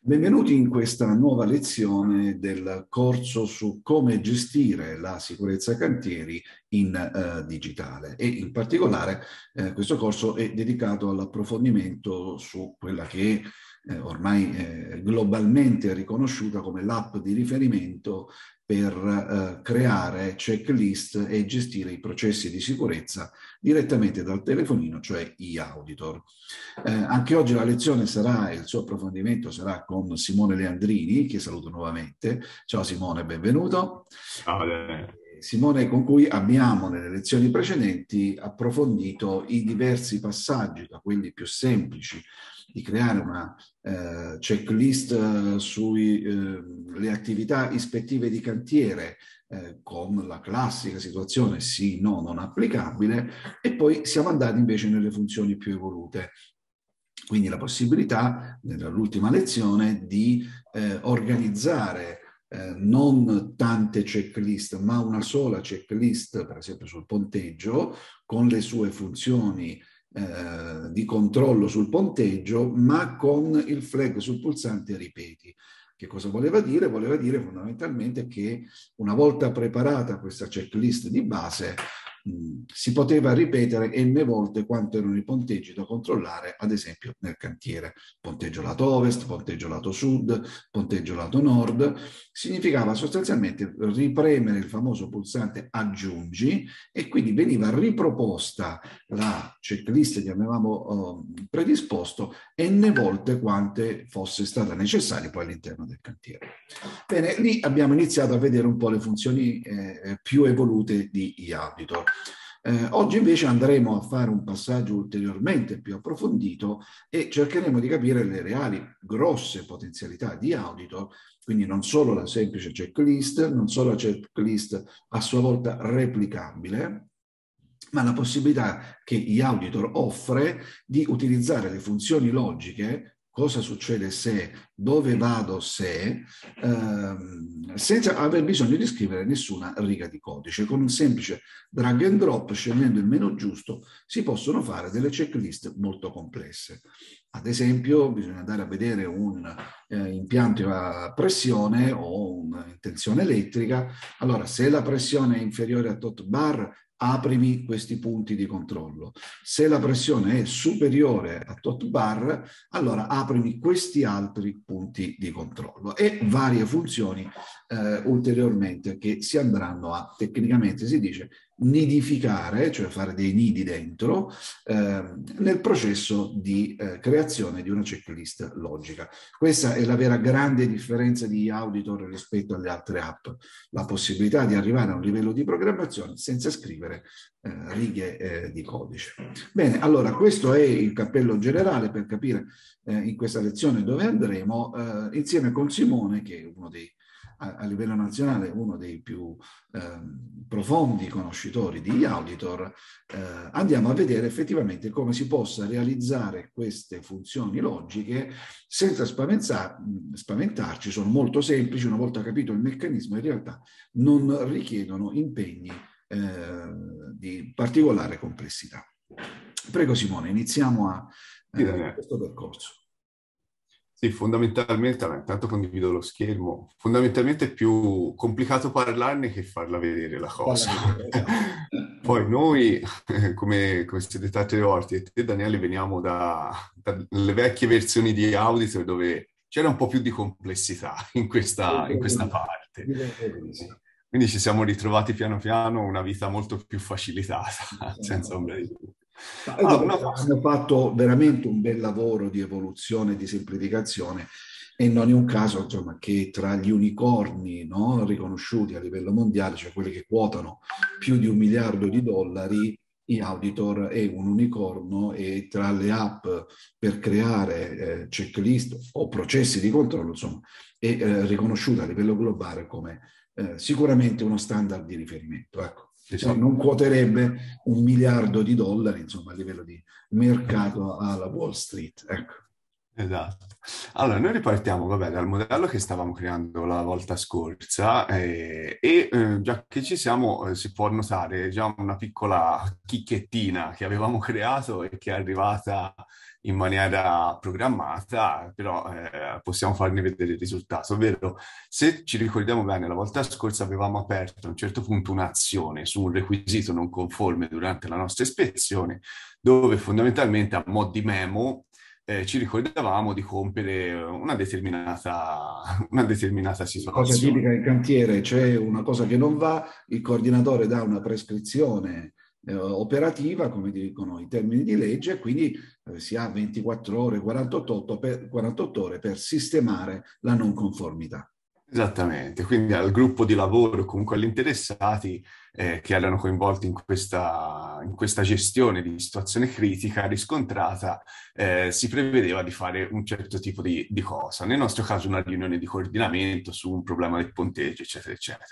Benvenuti in questa nuova lezione del corso su come gestire la sicurezza cantieri in eh, digitale e in particolare eh, questo corso è dedicato all'approfondimento su quella che è eh, ormai eh, globalmente riconosciuta come l'app di riferimento per eh, creare checklist e gestire i processi di sicurezza direttamente dal telefonino, cioè e-auditor. Eh, anche oggi la lezione sarà, e il suo approfondimento sarà con Simone Leandrini, che saluto nuovamente. Ciao Simone, benvenuto. Ciao, Simone con cui abbiamo nelle lezioni precedenti approfondito i diversi passaggi, da quelli più semplici di creare una eh, checklist eh, sulle eh, attività ispettive di cantiere eh, con la classica situazione sì, no, non applicabile, e poi siamo andati invece nelle funzioni più evolute, quindi la possibilità, nell'ultima lezione, di eh, organizzare eh, non tante checklist, ma una sola checklist, per esempio sul ponteggio, con le sue funzioni eh, di controllo sul ponteggio, ma con il flag sul pulsante ripeti. Che cosa voleva dire? Voleva dire fondamentalmente che una volta preparata questa checklist di base, Mm. si poteva ripetere n volte quanto erano i ponteggi da controllare, ad esempio nel cantiere. Ponteggio lato ovest, ponteggio lato sud, ponteggio lato nord. Significava sostanzialmente ripremere il famoso pulsante aggiungi e quindi veniva riproposta la checklist che avevamo eh, predisposto n volte quante fosse stata necessaria poi all'interno del cantiere. Bene, lì abbiamo iniziato a vedere un po' le funzioni eh, più evolute di Iabitor. Eh, oggi invece andremo a fare un passaggio ulteriormente più approfondito e cercheremo di capire le reali grosse potenzialità di Auditor, quindi non solo la semplice checklist, non solo la checklist a sua volta replicabile, ma la possibilità che gli auditor offre di utilizzare le funzioni logiche cosa succede se, dove vado se, ehm, senza aver bisogno di scrivere nessuna riga di codice. Con un semplice drag and drop, scegliendo il meno giusto, si possono fare delle checklist molto complesse. Ad esempio, bisogna andare a vedere un eh, impianto a pressione o una tensione elettrica. Allora, se la pressione è inferiore a tot bar, aprimi questi punti di controllo. Se la pressione è superiore a tot bar, allora aprimi questi altri punti di controllo e varie funzioni eh, ulteriormente che si andranno a, tecnicamente si dice, nidificare, cioè fare dei nidi dentro, eh, nel processo di eh, creazione di una checklist logica. Questa è la vera grande differenza di Auditor rispetto alle altre app, la possibilità di arrivare a un livello di programmazione senza scrivere eh, righe eh, di codice. Bene, allora questo è il cappello generale per capire eh, in questa lezione dove andremo, eh, insieme con Simone, che è uno dei a, livello nazionale uno dei più eh, profondi conoscitori di Auditor, eh, andiamo a vedere effettivamente come si possa realizzare queste funzioni logiche senza spaventarci, sono molto semplici, una volta capito il meccanismo in realtà non richiedono impegni eh, di particolare complessità. Prego Simone, iniziamo a eh, questo percorso. Sì, fondamentalmente, allora, intanto condivido lo schermo, fondamentalmente è più complicato parlarne che farla vedere la cosa. Esatto. Poi noi, come, come siete tante volte, e te Daniele, veniamo dalle da vecchie versioni di Auditor dove c'era un po' più di complessità in questa, in questa parte. Quindi ci siamo ritrovati piano piano una vita molto più facilitata, senza ombra di dubbio. Allora, no, hanno fatto veramente un bel lavoro di evoluzione, di semplificazione e non è un caso insomma, che tra gli unicorni no, riconosciuti a livello mondiale, cioè quelli che quotano più di un miliardo di dollari, Auditor è un unicorno e tra le app per creare eh, checklist o processi di controllo, insomma, è eh, riconosciuta a livello globale come eh, sicuramente uno standard di riferimento. Ecco. Esatto. non quoterebbe un miliardo di dollari insomma, a livello di mercato alla Wall Street. Ecco. Esatto. Allora, noi ripartiamo, vabbè, dal modello che stavamo creando la volta scorsa eh, e eh, già che ci siamo eh, si può notare già una piccola chicchettina che avevamo creato e che è arrivata in maniera programmata, però eh, possiamo farne vedere il risultato, ovvero se ci ricordiamo bene, la volta scorsa avevamo aperto a un certo punto un'azione su un requisito non conforme durante la nostra ispezione, dove fondamentalmente a mo' di memo eh, ci ricordavamo di compiere una determinata, una determinata situazione. Cosa tipica in cantiere, c'è cioè una cosa che non va, il coordinatore dà una prescrizione eh, operativa, come dicono i termini di legge, e quindi eh, si ha 24 ore, 48, per, 48 ore per sistemare la non conformità. Esattamente, quindi al gruppo di lavoro, comunque agli interessati, eh, che erano coinvolti in questa, in questa, gestione di situazione critica riscontrata, eh, si prevedeva di fare un certo tipo di, di, cosa. Nel nostro caso una riunione di coordinamento su un problema del ponteggio, eccetera, eccetera.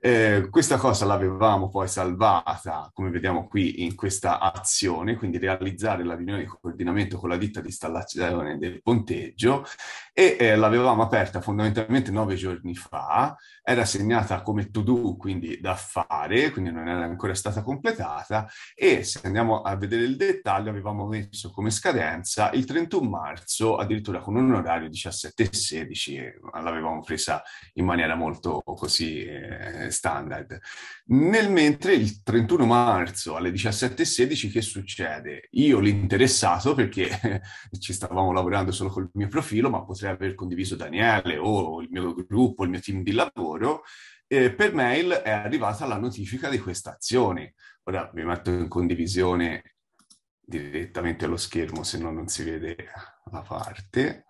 Eh, questa cosa l'avevamo poi salvata, come vediamo qui, in questa azione, quindi realizzare la riunione di coordinamento con la ditta di installazione del ponteggio e eh, l'avevamo aperta fondamentalmente nove giorni fa, era segnata come to do, quindi da fare, quindi non era ancora stata completata e se andiamo a vedere il dettaglio avevamo messo come scadenza il 31 marzo, addirittura con un orario 17.16, l'avevamo presa in maniera molto così eh, standard. Nel mentre il 31 marzo alle 17.16 che succede? Io l'interessato, perché eh, ci stavamo lavorando solo col mio profilo, ma potrei aver condiviso Daniele o il mio gruppo, il mio team di lavoro, eh, per mail è arrivata la notifica di questa azione. Ora vi metto in condivisione direttamente lo schermo, se no non si vede la parte.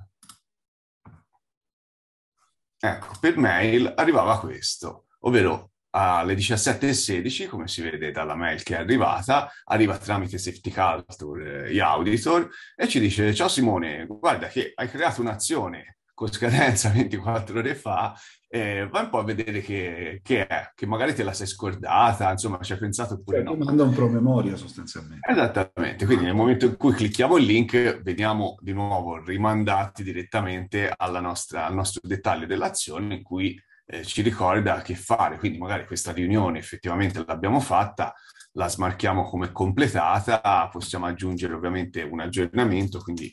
Ecco, per mail arrivava questo, ovvero alle 17.16, come si vede dalla mail che è arrivata, arriva tramite Safety Culture, eh, gli auditor, e ci dice, ciao Simone, guarda che hai creato un'azione con scadenza 24 ore fa, eh, vai un po' a vedere che, che, è, che magari te la sei scordata, insomma ci hai pensato pure cioè, no. Manda un promemoria sostanzialmente. Esattamente, quindi nel momento in cui clicchiamo il link veniamo di nuovo rimandati direttamente alla nostra, al nostro dettaglio dell'azione in cui eh, ci ricorda che fare, quindi magari questa riunione effettivamente l'abbiamo fatta, la smarchiamo come completata, possiamo aggiungere ovviamente un aggiornamento, quindi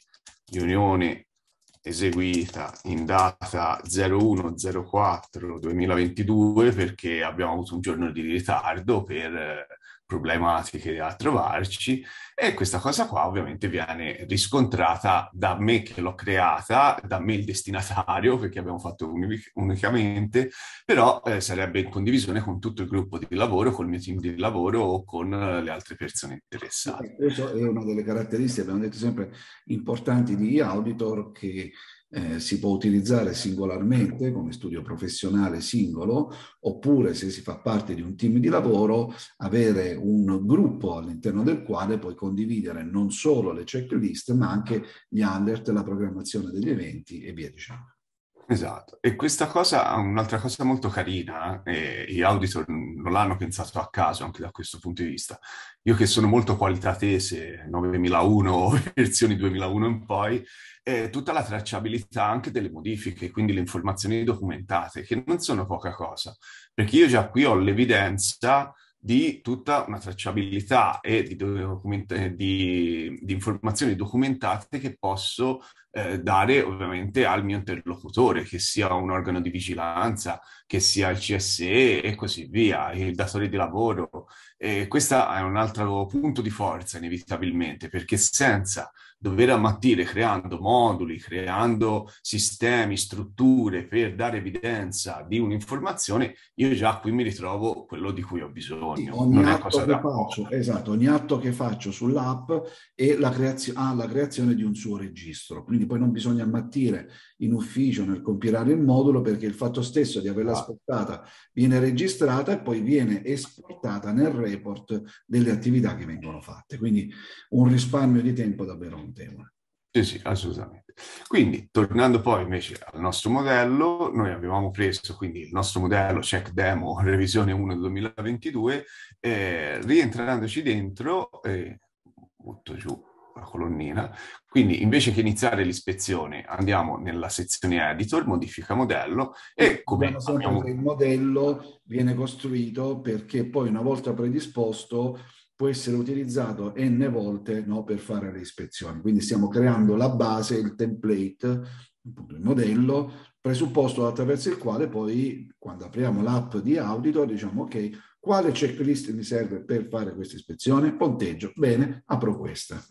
riunione eseguita in data 0104 2022 perché abbiamo avuto un giorno di ritardo per eh, problematiche a trovarci e questa cosa qua ovviamente viene riscontrata da me che l'ho creata, da me il destinatario perché abbiamo fatto unic- unicamente, però eh, sarebbe in condivisione con tutto il gruppo di lavoro, col mio team di lavoro o con eh, le altre persone interessate. Questa è una delle caratteristiche, abbiamo detto sempre, importanti di Auditor che eh, si può utilizzare singolarmente come studio professionale singolo oppure se si fa parte di un team di lavoro avere un gruppo all'interno del quale puoi condividere non solo le checklist ma anche gli alert, la programmazione degli eventi e via dicendo. Esatto, e questa cosa un'altra cosa molto carina, eh, e gli auditor non l'hanno pensato a caso anche da questo punto di vista. Io che sono molto qualità tese, 9001, versioni 2001 in poi, è eh, tutta la tracciabilità anche delle modifiche, quindi le informazioni documentate, che non sono poca cosa, perché io già qui ho l'evidenza di tutta una tracciabilità e di, document- eh, di, di informazioni documentate che posso eh, dare ovviamente al mio interlocutore, che sia un organo di vigilanza, che sia il CSE e così via, il datore di lavoro. E questo è un altro punto di forza inevitabilmente, perché senza dover ammattire creando moduli, creando sistemi, strutture per dare evidenza di un'informazione, io già qui mi ritrovo quello di cui ho bisogno. Sì, ogni, atto faccio, esatto, ogni atto che faccio sull'app è la creazio- ha la creazione di un suo registro, quindi poi non bisogna ammattire in ufficio nel compilare il modulo perché il fatto stesso di averla aspettata esatto. viene registrata e poi viene esportata nel report delle attività che vengono fatte. Quindi un risparmio di tempo davvero notevole. Sì, sì, assolutamente. Quindi, tornando poi invece al nostro modello, noi avevamo preso quindi il nostro modello check demo revisione 1 2022, eh, rientrandoci dentro, eh, butto giù la colonnina, quindi invece che iniziare l'ispezione andiamo nella sezione editor, modifica modello e come abbiamo... il modello viene costruito perché poi una volta predisposto può essere utilizzato n volte no, per fare le ispezioni. Quindi stiamo creando la base, il template, appunto il modello, presupposto attraverso il quale poi quando apriamo l'app di Auditor diciamo ok, quale checklist mi serve per fare questa ispezione? Ponteggio, bene, apro questa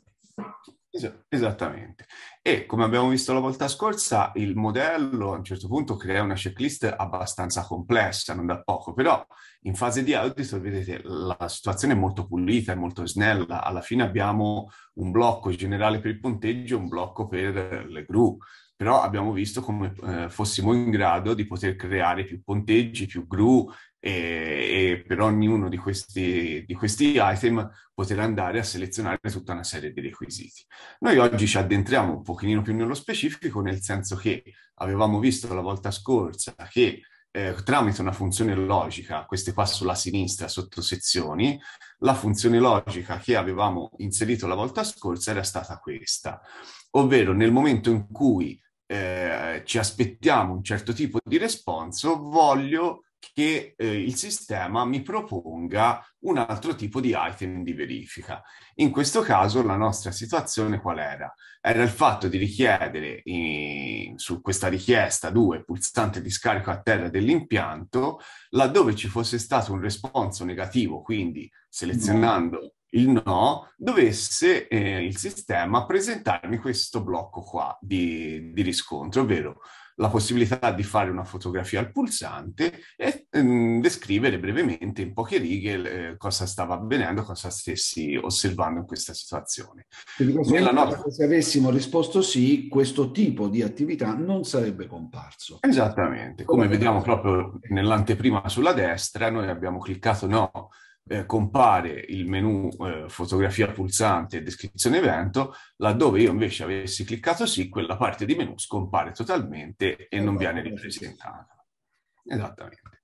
esattamente. E come abbiamo visto la volta scorsa, il modello a un certo punto crea una checklist abbastanza complessa, non da poco, però in fase di audit vedete la situazione è molto pulita, è molto snella. Alla fine abbiamo un blocco generale per il punteggio, e un blocco per le gru, però abbiamo visto come eh, fossimo in grado di poter creare più punteggi, più gru e, e per ognuno di questi, di questi item poter andare a selezionare tutta una serie di requisiti. Noi oggi ci addentriamo un pochino più nello specifico, nel senso che avevamo visto la volta scorsa che eh, tramite una funzione logica, queste qua sulla sinistra, sottosezioni, la funzione logica che avevamo inserito la volta scorsa era stata questa, ovvero nel momento in cui eh, ci aspettiamo un certo tipo di responso, voglio che eh, il sistema mi proponga un altro tipo di item di verifica. In questo caso la nostra situazione qual era? Era il fatto di richiedere eh, su questa richiesta 2 pulsante di scarico a terra dell'impianto, laddove ci fosse stato un responso negativo, quindi selezionando il no, dovesse eh, il sistema presentarmi questo blocco qua di, di riscontro, ovvero la possibilità di fare una fotografia al pulsante e ehm, descrivere brevemente in poche righe eh, cosa stava avvenendo, cosa stessi osservando in questa situazione. Nella nota... Se avessimo risposto sì, questo tipo di attività non sarebbe comparso. Esattamente, come, come vediamo proprio nell'anteprima sulla destra, noi abbiamo cliccato no eh, compare il menu eh, fotografia pulsante e descrizione evento, laddove io invece avessi cliccato sì, quella parte di menu scompare totalmente e non viene esatto, ripresentata. Esattamente.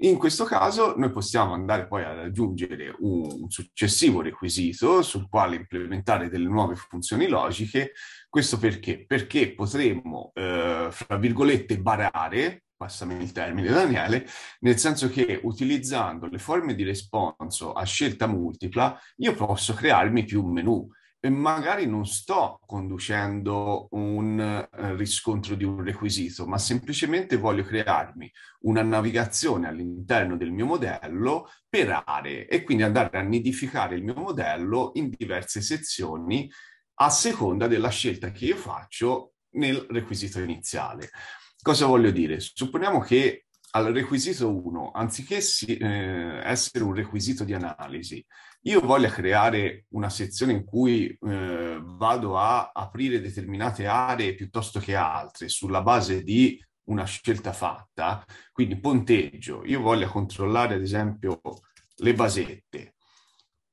In questo caso noi possiamo andare poi ad aggiungere un successivo requisito sul quale implementare delle nuove funzioni logiche. Questo perché? Perché potremmo, eh, fra virgolette, barare passami il termine Daniele, nel senso che utilizzando le forme di responso a scelta multipla io posso crearmi più menu e magari non sto conducendo un eh, riscontro di un requisito, ma semplicemente voglio crearmi una navigazione all'interno del mio modello per aree e quindi andare a nidificare il mio modello in diverse sezioni a seconda della scelta che io faccio nel requisito iniziale. Cosa voglio dire? Supponiamo che al requisito 1, anziché eh, essere un requisito di analisi, io voglia creare una sezione in cui eh, vado a aprire determinate aree piuttosto che altre sulla base di una scelta fatta, quindi ponteggio, io voglio controllare ad esempio le basette.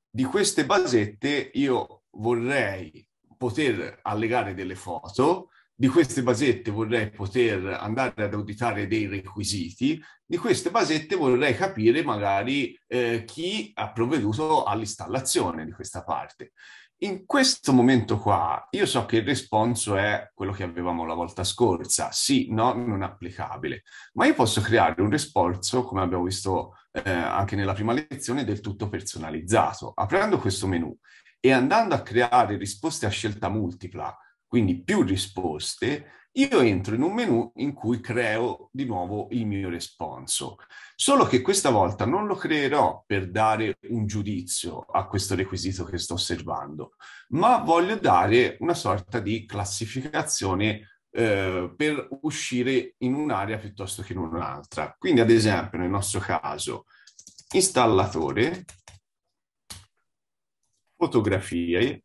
Di queste basette io vorrei poter allegare delle foto di queste basette vorrei poter andare ad auditare dei requisiti, di queste basette vorrei capire magari eh, chi ha provveduto all'installazione di questa parte. In questo momento qua, io so che il responso è quello che avevamo la volta scorsa, sì, no, non applicabile, ma io posso creare un responso, come abbiamo visto eh, anche nella prima lezione, del tutto personalizzato. Aprendo questo menu e andando a creare risposte a scelta multipla, quindi più risposte, io entro in un menu in cui creo di nuovo il mio responso. Solo che questa volta non lo creerò per dare un giudizio a questo requisito che sto osservando, ma voglio dare una sorta di classificazione eh, per uscire in un'area piuttosto che in un'altra. Quindi, ad esempio, nel nostro caso, installatore, fotografie,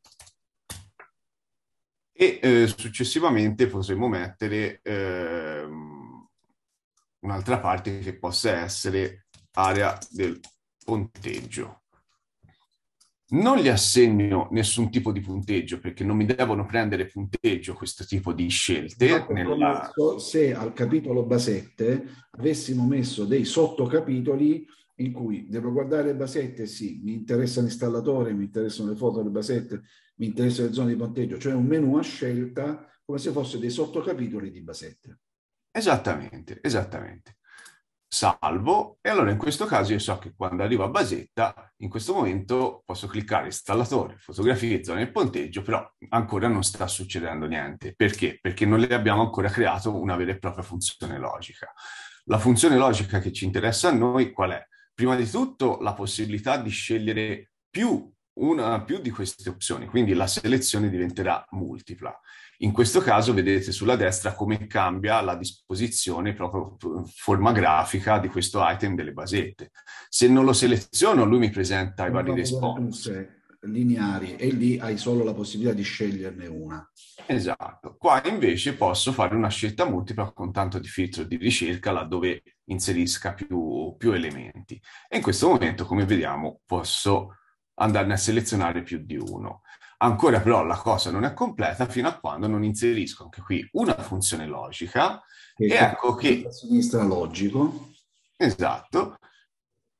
e eh, successivamente potremmo mettere eh, un'altra parte che possa essere area del punteggio. Non gli assegno nessun tipo di punteggio perché non mi devono prendere punteggio questo tipo di scelte. Nella... Se al capitolo Basette avessimo messo dei sottocapitoli in cui devo guardare Basette, sì, mi interessa l'installatore, mi interessano le foto delle Basette, mi interessa le zone di punteggio, cioè un menu a scelta come se fosse dei sottocapitoli di Basetta. Esattamente, esattamente. Salvo, e allora in questo caso io so che quando arrivo a Basetta, in questo momento posso cliccare installatore, fotografie, zone del ponteggio, però ancora non sta succedendo niente. Perché? Perché non le abbiamo ancora creato una vera e propria funzione logica. La funzione logica che ci interessa a noi qual è? Prima di tutto la possibilità di scegliere più una più di queste opzioni, quindi la selezione diventerà multipla. In questo caso vedete sulla destra come cambia la disposizione proprio forma grafica di questo item delle basette. Se non lo seleziono, lui mi presenta i vari response lineari e lì hai solo la possibilità di sceglierne una. Esatto. Qua invece posso fare una scelta multipla con tanto di filtro di ricerca laddove inserisca più, più elementi. E in questo momento, come vediamo, posso andarne a selezionare più di uno. Ancora però la cosa non è completa fino a quando non inserisco anche qui una funzione logica e, e ecco che... A sinistra logico. Esatto.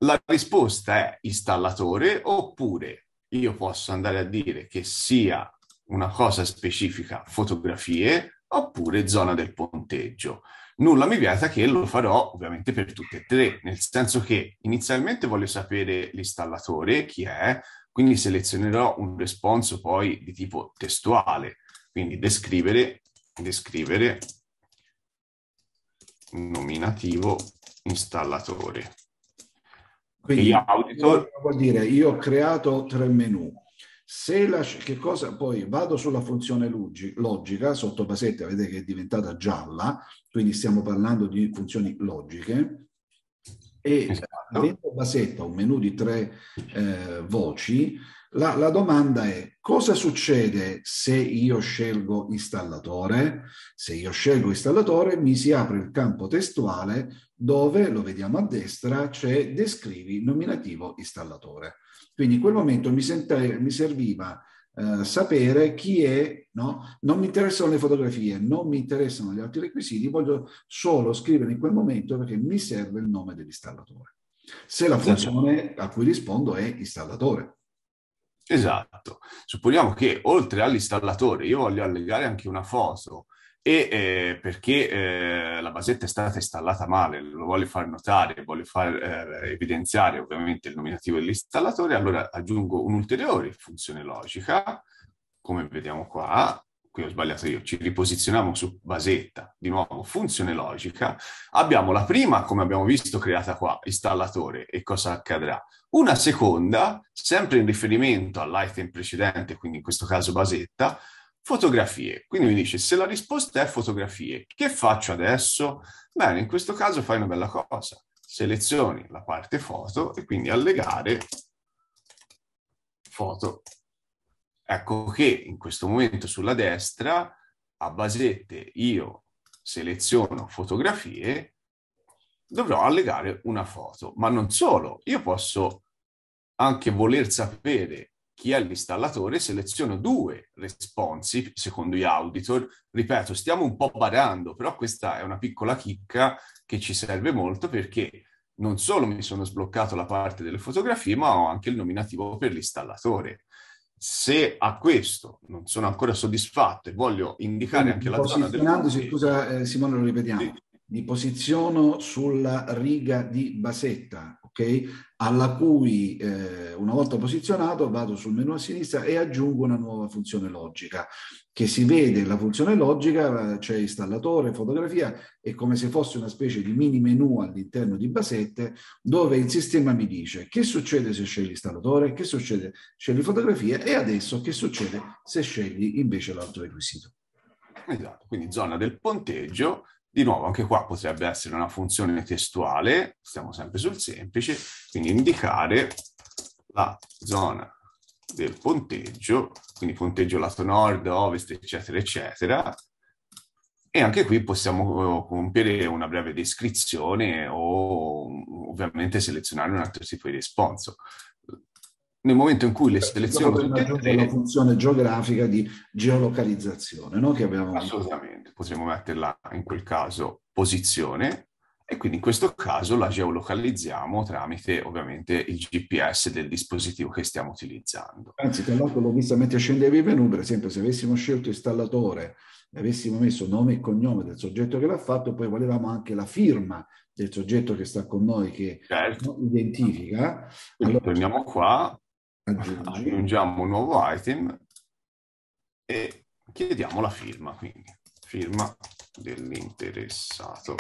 La risposta è installatore oppure io posso andare a dire che sia una cosa specifica fotografie oppure zona del ponteggio nulla mi vieta che lo farò ovviamente per tutte e tre, nel senso che inizialmente voglio sapere l'installatore, chi è, quindi selezionerò un responso poi di tipo testuale, quindi descrivere, descrivere nominativo installatore. Quindi, auditor... vuol dire io ho creato tre menu se la, che cosa, poi vado sulla funzione logi, logica, sotto basetta vedete che è diventata gialla, quindi stiamo parlando di funzioni logiche, e eh, esatto. basetta un menu di tre eh, voci, la, la, domanda è cosa succede se io scelgo installatore? Se io scelgo installatore mi si apre il campo testuale dove, lo vediamo a destra, c'è descrivi nominativo installatore. Quindi in quel momento mi, sente, mi serviva eh, sapere chi è, no? non mi interessano le fotografie, non mi interessano gli altri requisiti, voglio solo scrivere in quel momento perché mi serve il nome dell'installatore. Se la esatto. funzione a cui rispondo è installatore. Esatto. Supponiamo che oltre all'installatore io voglio allegare anche una foto e eh, perché eh, la basetta è stata installata male, lo voglio far notare, voglio far eh, evidenziare ovviamente il nominativo dell'installatore, allora aggiungo un'ulteriore funzione logica, come vediamo qua, qui ho sbagliato io, ci riposizioniamo su basetta, di nuovo funzione logica, abbiamo la prima, come abbiamo visto, creata qua, installatore, e cosa accadrà? Una seconda, sempre in riferimento all'item precedente, quindi in questo caso basetta, Fotografie. Quindi mi dice, se la risposta è fotografie, che faccio adesso? Bene, in questo caso fai una bella cosa. Selezioni la parte foto e quindi allegare foto. Ecco che in questo momento sulla destra, a basette, io seleziono fotografie, dovrò allegare una foto. Ma non solo, io posso anche voler sapere chi è l'installatore seleziona due responsi secondo gli auditor. Ripeto, stiamo un po' badando, però questa è una piccola chicca che ci serve molto perché non solo mi sono sbloccato la parte delle fotografie, ma ho anche il nominativo per l'installatore. Se a questo non sono ancora soddisfatto e voglio indicare Quindi, anche la zona del... scusa eh, Simone, lo ripetiamo, sì. mi posiziono sulla riga di basetta, Okay? alla cui eh, una volta posizionato vado sul menu a sinistra e aggiungo una nuova funzione logica che si vede la funzione logica eh, c'è cioè installatore, fotografia è come se fosse una specie di mini menu all'interno di Basette dove il sistema mi dice che succede se scegli installatore, che succede se scegli fotografia e adesso che succede se scegli invece l'altro requisito. Esatto, quindi zona del ponteggio di nuovo, anche qua potrebbe essere una funzione testuale, stiamo sempre sul semplice, quindi indicare la zona del punteggio, quindi punteggio lato nord, ovest, eccetera, eccetera, e anche qui possiamo eh, compiere una breve descrizione o ovviamente selezionare un altro tipo di responso nel momento in cui le seleziono tutte e tre... Una funzione geografica di geolocalizzazione, no? Che abbiamo... Assolutamente, potremmo metterla in quel caso posizione e quindi in questo caso la geolocalizziamo tramite ovviamente il GPS del dispositivo che stiamo utilizzando. Anzi, tra l'altro l'ho vista mentre scendevi in menu, per esempio, se avessimo scelto installatore e avessimo messo nome e cognome del soggetto che l'ha fatto, poi volevamo anche la firma del soggetto che sta con noi, che certo. identifica. Quindi allora, torniamo qua, Aggiungi. aggiungiamo un nuovo item e chiediamo la firma, quindi firma dell'interessato.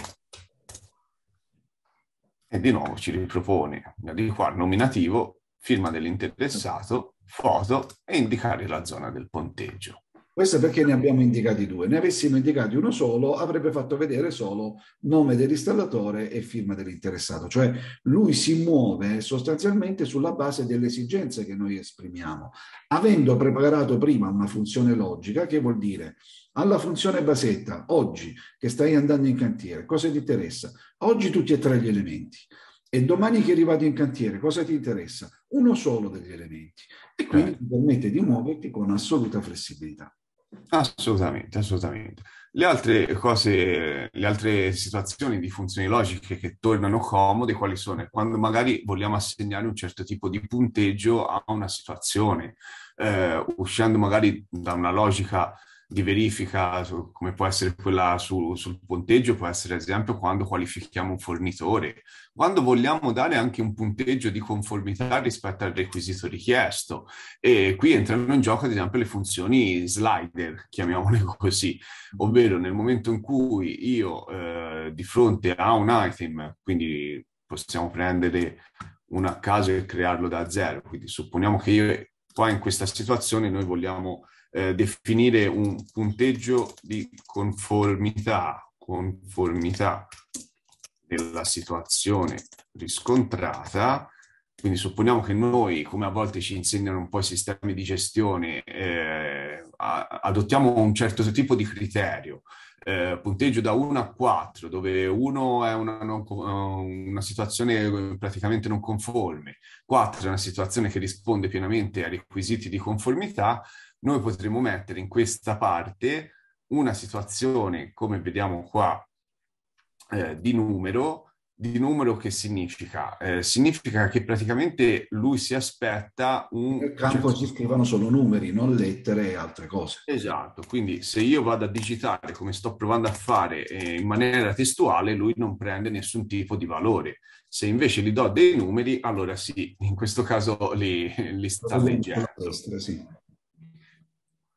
E di nuovo ci ripropone di qua nominativo, firma dell'interessato, foto e indicare la zona del ponteggio. Questo perché ne abbiamo indicati due. Ne avessimo indicati uno solo, avrebbe fatto vedere solo nome dell'installatore e firma dell'interessato. Cioè lui si muove sostanzialmente sulla base delle esigenze che noi esprimiamo, avendo preparato prima una funzione logica che vuol dire alla funzione basetta, oggi che stai andando in cantiere, cosa ti interessa? Oggi tutti e tre gli elementi. E domani che arrivati in cantiere, cosa ti interessa? Uno solo degli elementi. E quindi certo. ti permette di muoverti con assoluta flessibilità. Assolutamente, assolutamente. Le altre cose, le altre situazioni di funzioni logiche che tornano comode, quali sono? Quando magari vogliamo assegnare un certo tipo di punteggio a una situazione, eh, uscendo magari da una logica di verifica su, come può essere quella su, sul punteggio, può essere ad esempio quando qualifichiamo un fornitore, quando vogliamo dare anche un punteggio di conformità rispetto al requisito richiesto. E qui entrano in gioco ad esempio le funzioni slider, chiamiamole così, ovvero nel momento in cui io eh, di fronte a un item, quindi possiamo prendere un a caso e crearlo da zero, quindi supponiamo che io qua in questa situazione noi vogliamo eh, definire un punteggio di conformità, conformità della situazione riscontrata. Quindi supponiamo che noi, come a volte ci insegnano un po' i sistemi di gestione, eh, adottiamo un certo tipo di criterio, eh, punteggio da 1 a 4, dove 1 è una, non, una, situazione praticamente non conforme, 4 è una situazione che risponde pienamente ai requisiti di conformità, noi potremmo mettere in questa parte una situazione, come vediamo qua, eh, di numero, di numero che significa? Eh, significa che praticamente lui si aspetta un... Nel campo certo si scrivono solo numeri, non lettere e altre cose. Esatto, quindi se io vado a digitare come sto provando a fare eh, in maniera testuale, lui non prende nessun tipo di valore. Se invece gli do dei numeri, allora sì, in questo caso li, li sta leggendo. Sì.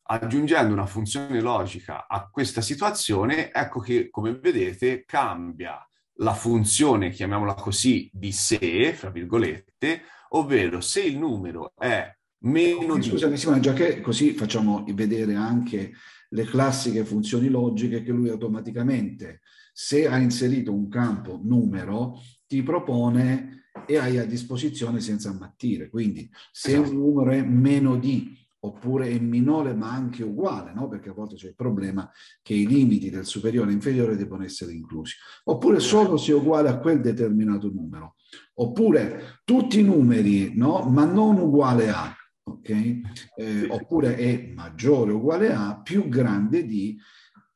Aggiungendo una funzione logica a questa situazione, ecco che, come vedete, cambia la funzione, chiamiamola così, di sé, fra virgolette, ovvero se il numero è meno di... Scusate Simone, già che così facciamo vedere anche le classiche funzioni logiche che lui automaticamente, se ha inserito un campo numero, ti propone e hai a disposizione senza ammattire. Quindi se esatto. un numero è meno di oppure è minore ma anche uguale, no? perché a volte c'è il problema che i limiti del superiore e inferiore devono essere inclusi, oppure certo. solo se è uguale a quel determinato numero, oppure tutti i numeri, no? ma non uguale a, okay? eh, oppure è maggiore o uguale a, più grande di,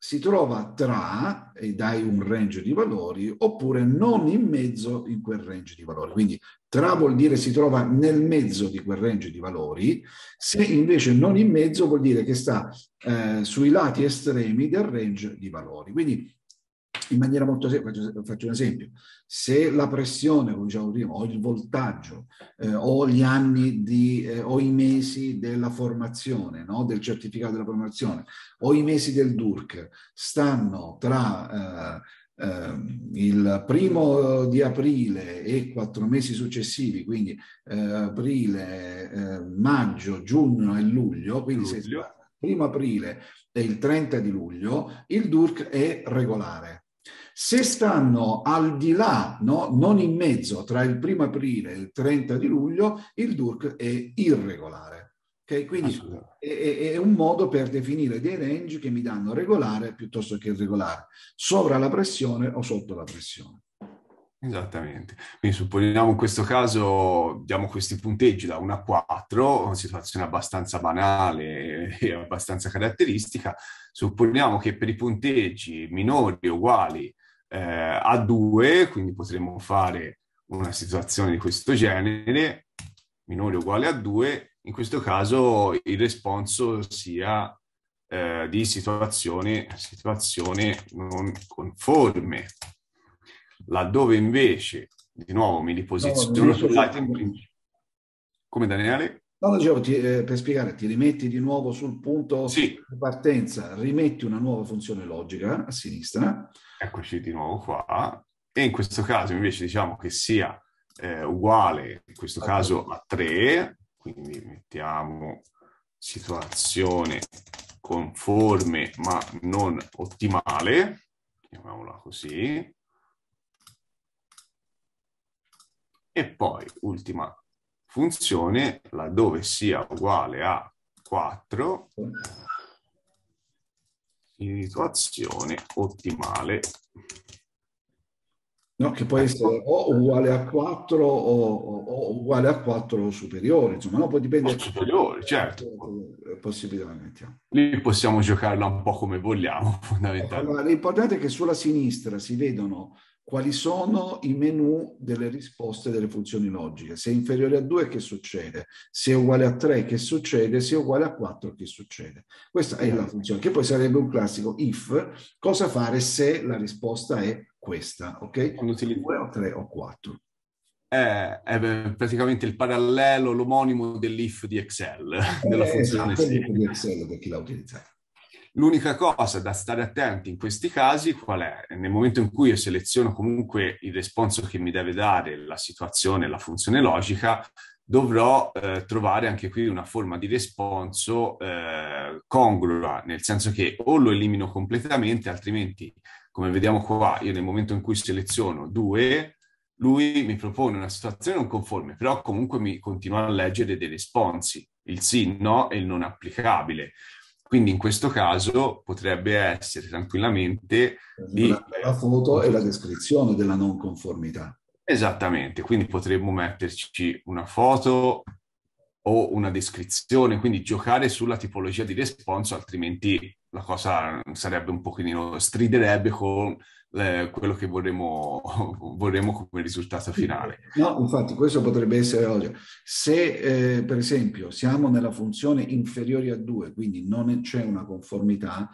si trova tra e dai un range di valori oppure non in mezzo in quel range di valori. Quindi tra vuol dire si trova nel mezzo di quel range di valori, se invece non in mezzo vuol dire che sta eh, sui lati estremi del range di valori. Quindi in maniera molto semplice, faccio un esempio, se la pressione, come dicevo prima, o il voltaggio, eh, o gli anni di, eh, o i mesi della formazione, no? del certificato della formazione, o i mesi del DURC, stanno tra eh, Ehm, il primo di aprile e quattro mesi successivi, quindi eh, aprile, eh, maggio, giugno e luglio, quindi luglio. se il aprile e il 30 di luglio, il DURC è regolare. Se stanno al di là, no, non in mezzo, tra il primo aprile e il 30 di luglio, il DURC è irregolare. Okay? Quindi ah, è, è, un modo per definire dei range che mi danno regolare piuttosto che irregolare, sopra la pressione o sotto la pressione. Esattamente. Quindi supponiamo in questo caso diamo questi punteggi da 1 a 4, una situazione abbastanza banale e abbastanza caratteristica. Supponiamo che per i punteggi minori o uguali eh, a 2, quindi potremmo fare una situazione di questo genere, minore o uguale a 2, in questo caso il responso sia eh, di situazione, situazione non conforme, laddove invece, di nuovo, mi riposiziono no, sull'item principale. Come Daniele? No, dicevo, ti, eh, per spiegare, ti rimetti di nuovo sul punto sì. di partenza, rimetti una nuova funzione logica a sinistra. Eccoci di nuovo qua. E in questo caso invece diciamo che sia eh, uguale, in questo okay. caso, a 3, quindi mettiamo situazione conforme ma non ottimale, chiamiamola così, e poi ultima funzione laddove sia uguale a 4 situazione ottimale no? che può essere o uguale a 4 o, o uguale a 4 o superiore, insomma, no? poi dipende... O superiore, certo. Eh, Possibilmente. Lì possiamo giocarla un po' come vogliamo, fondamentalmente. Allora, l'importante è che sulla sinistra si vedono quali sono i menu delle risposte delle funzioni logiche. Se è inferiore a 2 che succede? Se è uguale a 3 che succede? Se è uguale a 4 che succede? Questa è la mm. funzione, che poi sarebbe un classico if, cosa fare se la risposta è questa, ok? Quando utilizzo... Due o tre o quattro. È, è, praticamente il parallelo, l'omonimo dell'if di Excel, eh, della funzione esatto, di Excel per chi l'ha utilizzato. L'unica cosa da stare attenti in questi casi qual è? Nel momento in cui io seleziono comunque il responso che mi deve dare la situazione, la funzione logica, dovrò eh, trovare anche qui una forma di responso eh, congrua, nel senso che o lo elimino completamente, altrimenti come vediamo qua, io nel momento in cui seleziono due, lui mi propone una situazione non conforme, però comunque mi continua a leggere dei risponsi, il sì, no e il non applicabile. Quindi in questo caso potrebbe essere tranquillamente di... la foto e la descrizione della non conformità. Esattamente, quindi potremmo metterci una foto o una descrizione, quindi giocare sulla tipologia di responso, altrimenti la cosa sarebbe un pochino, striderebbe con eh, quello che vorremmo, vorremmo, come risultato finale. No, infatti questo potrebbe essere oggi. Se eh, per esempio siamo nella funzione inferiore a 2, quindi non c'è una conformità,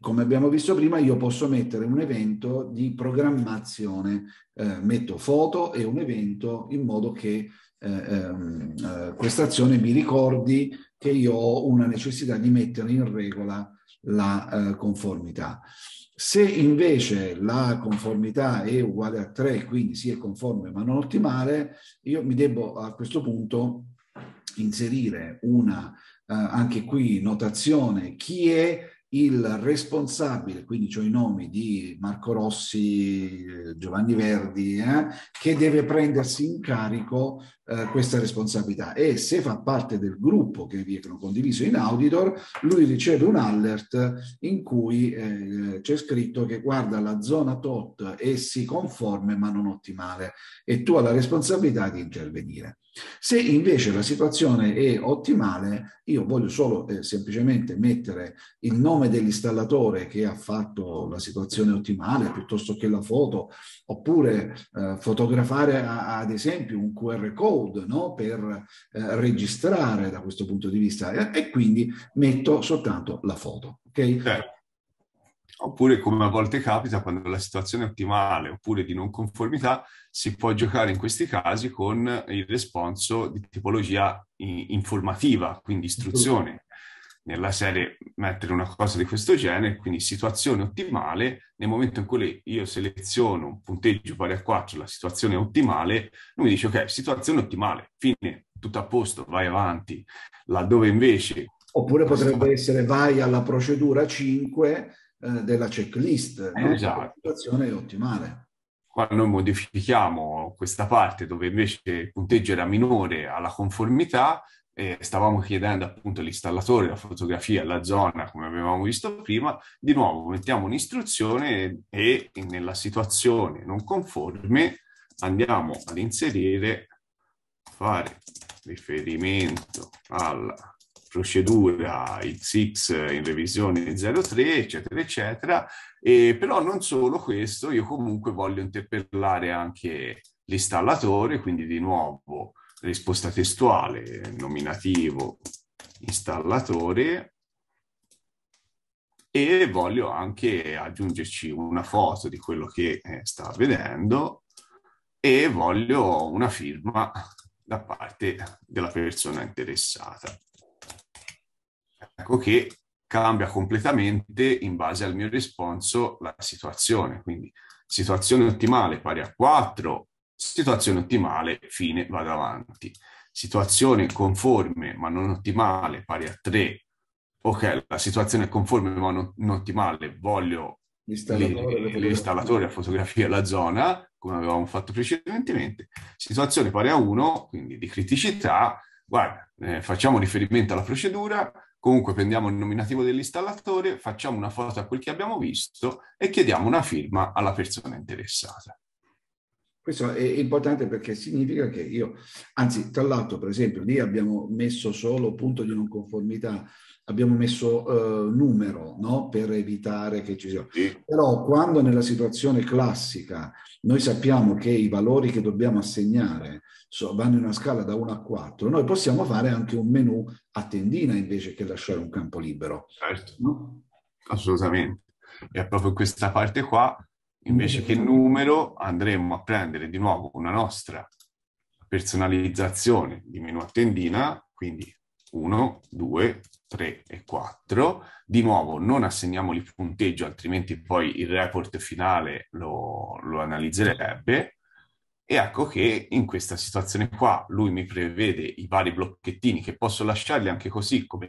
come abbiamo visto prima, io posso mettere un evento di programmazione, eh, metto foto e un evento in modo che eh, ehm, eh, questa azione mi ricordi che io ho una necessità di mettere in regola la eh, conformità. Se invece la conformità è uguale a 3, quindi si è conforme ma non ottimale, io mi devo a questo punto inserire una, eh, anche qui, notazione, chi è il responsabile, quindi ho cioè i nomi di Marco Rossi, Giovanni Verdi, eh, che deve prendersi in carico eh, questa responsabilità e se fa parte del gruppo che vi è condiviso in Auditor, lui riceve un alert in cui eh, c'è scritto che guarda la zona tot e si conforme ma non ottimale e tu hai la responsabilità di intervenire. Se invece la situazione è ottimale, io voglio solo eh, semplicemente mettere il nome dell'installatore che ha fatto la situazione ottimale piuttosto che la foto, oppure eh, fotografare a, ad esempio un QR code no? per eh, registrare da questo punto di vista e, e quindi metto soltanto la foto. Okay? Certo oppure come a volte capita quando la situazione è ottimale oppure di non conformità, si può giocare in questi casi con il responso di tipologia informativa, quindi istruzione. Nella serie mettere una cosa di questo genere, quindi situazione ottimale, nel momento in cui io seleziono un punteggio pari a 4, la situazione è ottimale, lui mi dice ok, situazione ottimale, fine, tutto a posto, vai avanti. Laddove invece... Oppure potrebbe essere vai alla procedura 5 eh, della checklist. Eh, esatto. La situazione è ottimale. Quando modifichiamo questa parte dove invece il punteggio era minore alla conformità, eh, stavamo chiedendo appunto all'installatore, la fotografia, la zona, come avevamo visto prima, di nuovo mettiamo un'istruzione e nella situazione non conforme andiamo ad inserire, fare riferimento alla procedura XX in revisione 03, eccetera, eccetera. E, però non solo questo, io comunque voglio interpellare anche l'installatore, quindi di nuovo risposta testuale, nominativo, installatore, e voglio anche aggiungerci una foto di quello che eh, sta vedendo e voglio una firma da parte della persona interessata ecco che cambia completamente in base al mio risponso la situazione. Quindi situazione ottimale pari a 4, situazione ottimale, fine, vado avanti. Situazione conforme ma non ottimale pari a 3, ok, la situazione è conforme ma non, non ottimale, voglio l'installatore a fotografia la zona, come avevamo fatto precedentemente, situazione pari a 1, quindi di criticità, guarda, eh, facciamo riferimento alla procedura, Comunque prendiamo il nominativo dell'installatore, facciamo una foto a quel che abbiamo visto e chiediamo una firma alla persona interessata. Questo è importante perché significa che io, anzi, tra l'altro, per esempio, lì abbiamo messo solo punto di non conformità, abbiamo messo eh, numero, no? Per evitare che ci sia. Sì. Però quando nella situazione classica noi sappiamo che i valori che dobbiamo assegnare so, vanno in una scala da 1 a 4, noi possiamo fare anche un menu a tendina invece che lasciare un campo libero. Certo, no? assolutamente. E proprio questa parte qua, invece che numero, andremo a prendere di nuovo una nostra personalizzazione di menu a tendina, quindi 1, 2, 3 e 4. Di nuovo non assegniamo il punteggio, altrimenti poi il report finale lo, lo analizzerebbe e ecco che in questa situazione qua lui mi prevede i vari blocchettini che posso lasciarli anche così come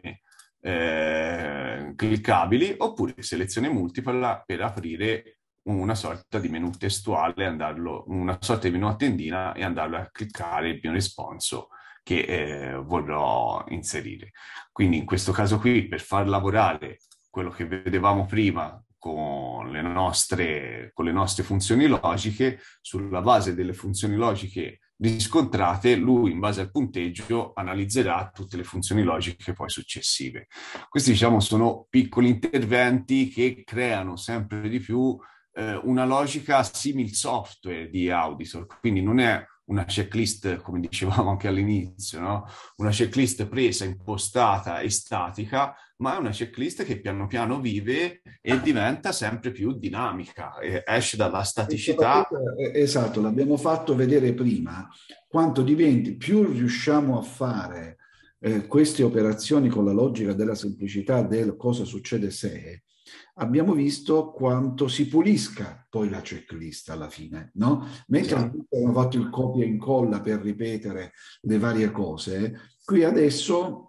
eh, cliccabili oppure selezione multipla per aprire una sorta di menu testuale, andarlo, una sorta di menu a tendina e andarlo a cliccare il mio risponso che eh, vorrò inserire. Quindi in questo caso qui per far lavorare quello che vedevamo prima con le, nostre, con le nostre funzioni logiche, sulla base delle funzioni logiche riscontrate, lui in base al punteggio analizzerà tutte le funzioni logiche poi successive. Questi diciamo sono piccoli interventi che creano sempre di più eh, una logica simil software di Auditor, quindi non è una checklist, come dicevamo anche all'inizio, no? una checklist presa, impostata e statica, ma è una checklist che piano piano vive e diventa sempre più dinamica, esce dalla staticità. Eh, esatto, l'abbiamo fatto vedere prima, quanto diventi, più riusciamo a fare eh, queste operazioni con la logica della semplicità del cosa succede se, abbiamo visto quanto si pulisca poi la checklist alla fine, no? Mentre esatto. abbiamo fatto il copia e incolla per ripetere le varie cose, qui adesso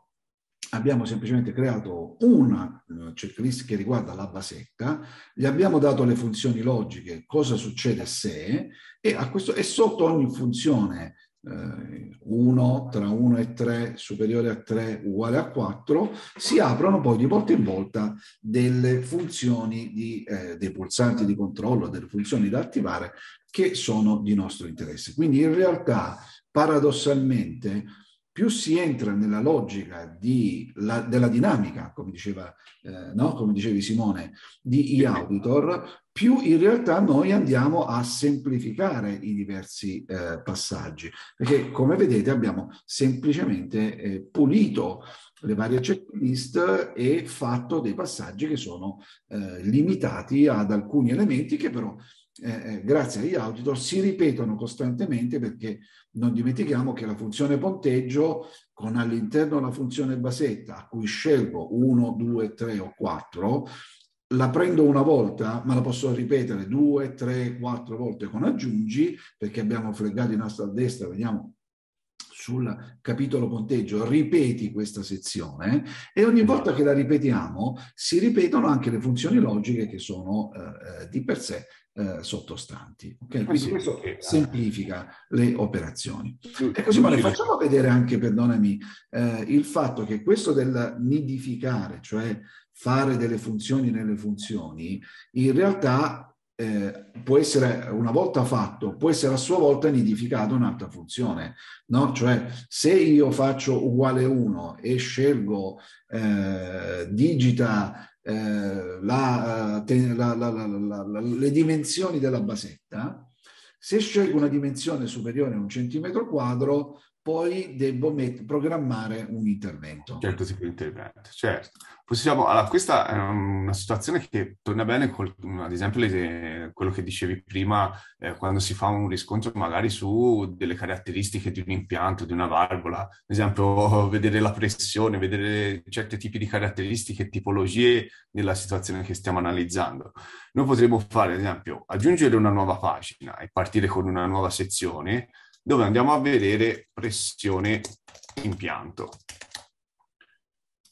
abbiamo semplicemente creato una eh, checklist che riguarda la basetta, gli abbiamo dato le funzioni logiche, cosa succede se, e, a questo, e sotto ogni funzione 1 eh, tra 1 e 3 superiore a 3 uguale a 4 si aprono poi di volta in volta delle funzioni di, eh, dei pulsanti di controllo delle funzioni da attivare che sono di nostro interesse quindi in realtà paradossalmente più si entra nella logica di, la, della dinamica, come, diceva, eh, no? come dicevi Simone, di e-auditor, più in realtà noi andiamo a semplificare i diversi eh, passaggi, perché come vedete abbiamo semplicemente eh, pulito le varie checklist e fatto dei passaggi che sono eh, limitati ad alcuni elementi che però eh, eh, grazie agli auditor, si ripetono costantemente perché non dimentichiamo che la funzione ponteggio con all'interno la funzione basetta a cui scelgo 1, 2, 3 o 4, la prendo una volta, ma la posso ripetere 2, 3, 4 volte con aggiungi, perché abbiamo fregato in alto a destra, vediamo sul capitolo conteggio, ripeti questa sezione e ogni volta che la ripetiamo si ripetono anche le funzioni logiche che sono eh, eh di per sé eh, sottostanti. Okay? Quindi questo semplifica le operazioni. E così vale, facciamo vedere anche, perdonami, eh, il fatto che questo del nidificare, cioè fare delle funzioni nelle funzioni, in realtà eh, può essere una volta fatto, può essere a sua volta nidificato un'altra funzione, no? Cioè, se io faccio uguale 1 e scelgo eh, digita eh, eh la, la, la, le dimensioni della basetta, se scelgo una dimensione superiore a un centimetro quadro, poi devo met- programmare un intervento. Certo, si può intervento, certo possiamo, allora, questa è una situazione che torna bene, col, ad esempio, le, quello che dicevi prima, eh, quando si fa un riscontro magari su delle caratteristiche di un impianto, di una valvola, ad esempio vedere la pressione, vedere certi tipi di caratteristiche, tipologie della situazione che stiamo analizzando. Noi potremmo fare, ad esempio, aggiungere una nuova pagina e partire con una nuova sezione dove andiamo a vedere pressione impianto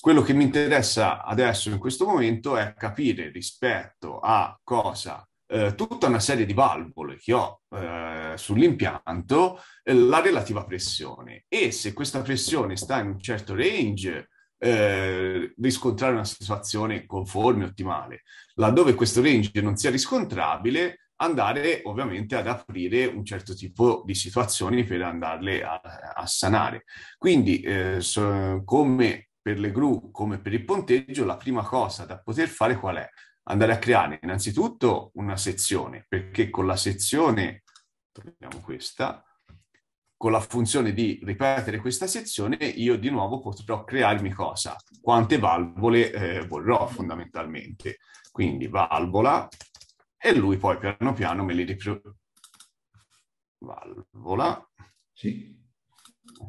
quello che mi interessa adesso in questo momento è capire rispetto a cosa eh, tutta una serie di valvole che ho eh, sull'impianto eh, la relativa pressione e se questa pressione sta in un certo range eh, riscontrare una situazione conforme ottimale laddove questo range non sia riscontrabile andare ovviamente ad aprire un certo tipo di situazioni per andarle a, a sanare quindi eh, so, come per le gru come per il ponteggio, la prima cosa da poter fare qual è? Andare a creare innanzitutto una sezione, perché con la sezione, troviamo questa, con la funzione di ripetere questa sezione, io di nuovo potrò crearmi cosa? Quante valvole eh, vorrò fondamentalmente. Quindi valvola e lui poi piano piano me li riproduce. Valvola. Sì.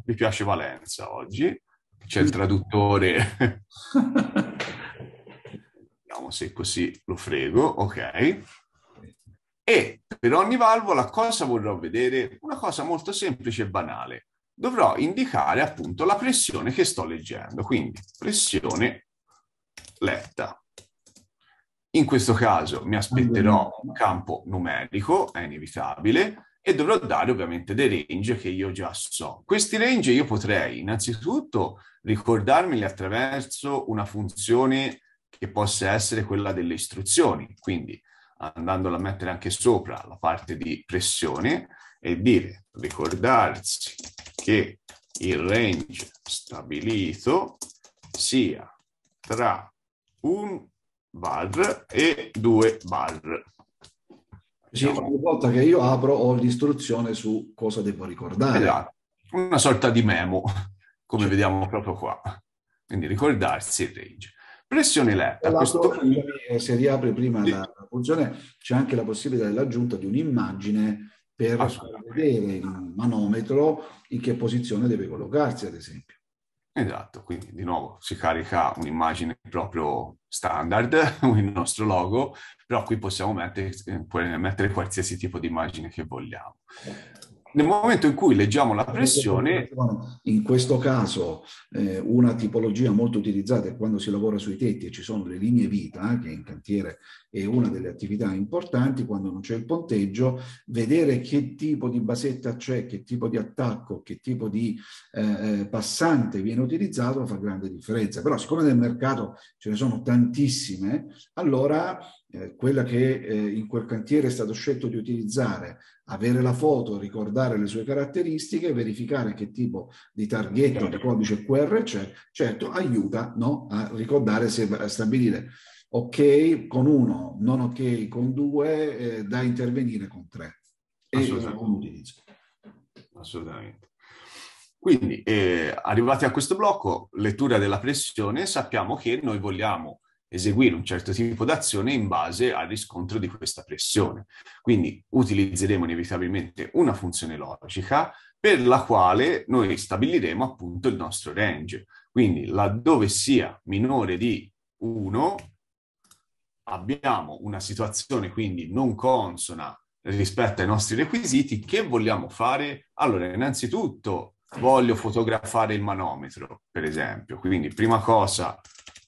Mi piace Valenza oggi c'è il traduttore. Vediamo se così lo frego, ok. E per ogni valvola cosa vorrò vedere? Una cosa molto semplice e banale. Dovrò indicare appunto la pressione che sto leggendo, quindi pressione letta. In questo caso mi aspetterò un campo numerico, è inevitabile, e dovrò dare ovviamente dei range che io già so. Questi range io potrei innanzitutto ricordarmeli attraverso una funzione che possa essere quella delle istruzioni, quindi andandola a mettere anche sopra la parte di pressione e dire ricordarsi che il range stabilito sia tra un bar e due bar. Sì, diciamo. ogni volta che io apro ho l'istruzione su cosa devo ricordare. Esatto. Una sorta di memo, come sì. vediamo proprio qua. Quindi ricordarsi il range. Pressione letta. Questo... Se riapre prima sì. la funzione, c'è anche la possibilità dell'aggiunta di un'immagine per vedere il manometro in che posizione deve collocarsi, ad esempio. Esatto, quindi di nuovo si carica un'immagine proprio standard, il nostro logo, però qui possiamo mettere, eh, mettere qualsiasi tipo di immagine che vogliamo nel momento in cui leggiamo la pressione... In questo caso eh, una tipologia molto utilizzata è quando si lavora sui tetti e ci sono le linee vita, eh, che in cantiere è una delle attività importanti, quando non c'è il ponteggio, vedere che tipo di basetta c'è, che tipo di attacco, che tipo di eh, eh, passante viene utilizzato fa grande differenza. Però siccome nel mercato ce ne sono tantissime, allora eh, quella che eh, in quel cantiere è stato scelto di utilizzare avere la foto, ricordare le sue caratteristiche, verificare che tipo di targhetto, di codice QR c'è, certo aiuta no? a ricordare, se, a stabilire ok con uno, non ok con due, eh, da intervenire con tre. Assolutamente. Assolutamente. Quindi, eh, arrivati a questo blocco, lettura della pressione, sappiamo che noi vogliamo eseguire un certo tipo d'azione in base al riscontro di questa pressione. Quindi utilizzeremo inevitabilmente una funzione logica per la quale noi stabiliremo appunto il nostro range. Quindi laddove sia minore di 1 abbiamo una situazione quindi non consona rispetto ai nostri requisiti. Che vogliamo fare? Allora, innanzitutto voglio fotografare il manometro, per esempio. Quindi prima cosa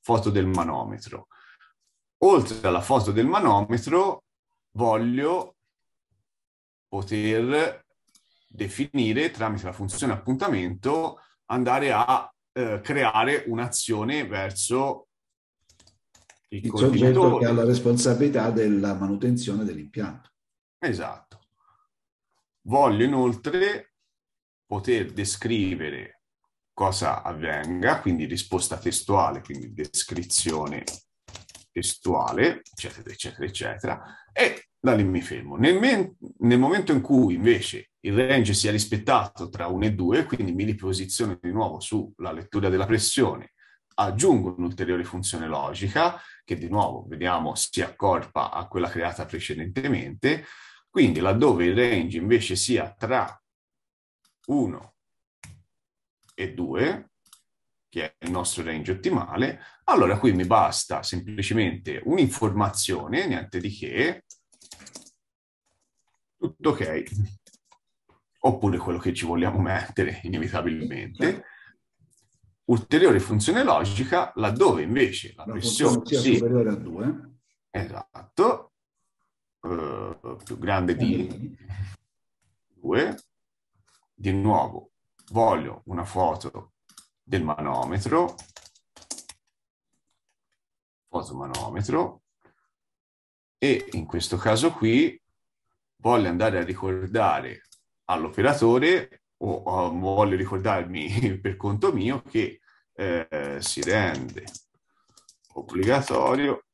foto del manometro. Oltre alla foto del manometro voglio poter definire tramite la funzione appuntamento andare a eh, creare un'azione verso il, il soggetto che ha la responsabilità della manutenzione dell'impianto. Esatto. Voglio inoltre poter descrivere cosa avvenga, quindi risposta testuale, quindi descrizione testuale, eccetera, eccetera, eccetera, e da lì mi fermo. Nel, nel, momento in cui invece il range sia rispettato tra 1 e 2, quindi mi riposiziono di nuovo sulla lettura della pressione, aggiungo un'ulteriore funzione logica, che di nuovo vediamo si accorpa a quella creata precedentemente, quindi laddove il range invece sia tra 1 e 2, che è il nostro range ottimale, allora qui mi basta semplicemente un'informazione, niente di che, tutto ok, oppure quello che ci vogliamo mettere inevitabilmente. Ulteriore funzione logica, laddove invece la, la pressione sia sì, superiore a 2, esatto, eh, più grande di 2, di nuovo voglio una foto del manometro, foto manometro, e in questo caso qui voglio andare a ricordare all'operatore o, o voglio ricordarmi per conto mio che eh, si rende obbligatorio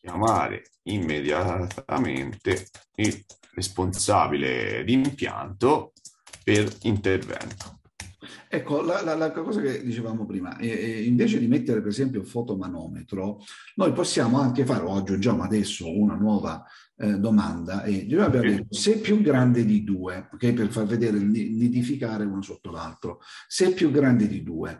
chiamare immediatamente il responsabile d'impianto per intervento. Ecco, la, la, la, cosa che dicevamo prima, eh, invece di mettere per esempio un fotomanometro, noi possiamo anche fare, o oh, aggiungiamo adesso una nuova eh, domanda, e noi abbiamo detto se più grande di due, okay, per far vedere, nidificare uno sotto l'altro, se più grande di due,